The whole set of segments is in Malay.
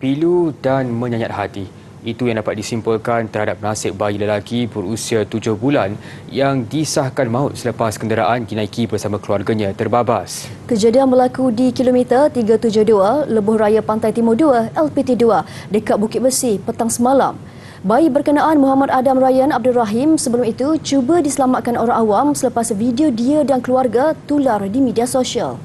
pilu dan menyayat hati. Itu yang dapat disimpulkan terhadap nasib bayi lelaki berusia tujuh bulan yang disahkan maut selepas kenderaan dinaiki bersama keluarganya terbabas. Kejadian berlaku di kilometer 372 Lebuh Raya Pantai Timur 2 LPT 2 dekat Bukit Besi petang semalam. Bayi berkenaan Muhammad Adam Ryan Abdul Rahim sebelum itu cuba diselamatkan orang awam selepas video dia dan keluarga tular di media sosial.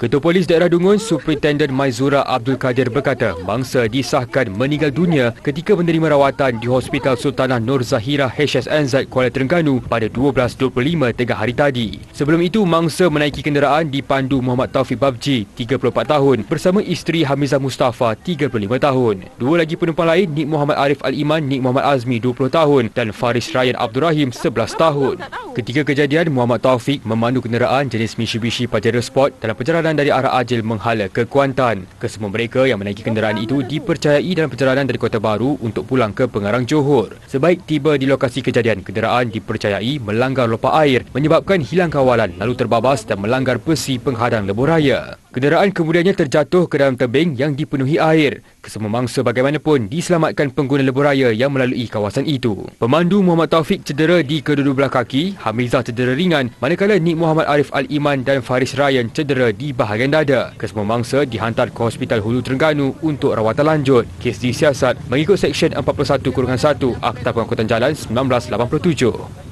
Ketua Polis Daerah Dungun, Superintendent Maizura Abdul Kadir berkata, mangsa disahkan meninggal dunia ketika menerima rawatan di Hospital Sultanah Nur Zahira HSNZ Kuala Terengganu pada 12.25 tengah hari tadi. Sebelum itu, mangsa menaiki kenderaan dipandu Muhammad Taufik Babji, 34 tahun, bersama isteri Hamizah Mustafa, 35 tahun. Dua lagi penumpang lain, Nik Muhammad Arif Al-Iman, Nik Muhammad Azmi, 20 tahun dan Faris Ryan Abdul Rahim, 11 tahun. Ketika kejadian, Muhammad Taufik memandu kenderaan jenis Mitsubishi Pajero Sport dalam perjalanan perjalanan dari arah Ajil menghala ke Kuantan. Kesemua mereka yang menaiki kenderaan itu dipercayai dalam perjalanan dari Kota Baru untuk pulang ke Pengarang Johor. Sebaik tiba di lokasi kejadian, kenderaan dipercayai melanggar lopak air menyebabkan hilang kawalan lalu terbabas dan melanggar besi penghadang lebuh raya. Kenderaan kemudiannya terjatuh ke dalam tebing yang dipenuhi air. Kesemua mangsa bagaimanapun diselamatkan pengguna lebuh raya yang melalui kawasan itu. Pemandu Muhammad Taufik cedera di kedua-dua belah kaki, Hamizah cedera ringan, manakala Nik Muhammad Arif Al-Iman dan Faris Ryan cedera di bahagian dada. Kesemua mangsa dihantar ke Hospital Hulu Terengganu untuk rawatan lanjut. Kes disiasat mengikut Seksyen 41-1 Akta Pengangkutan Jalan 1987.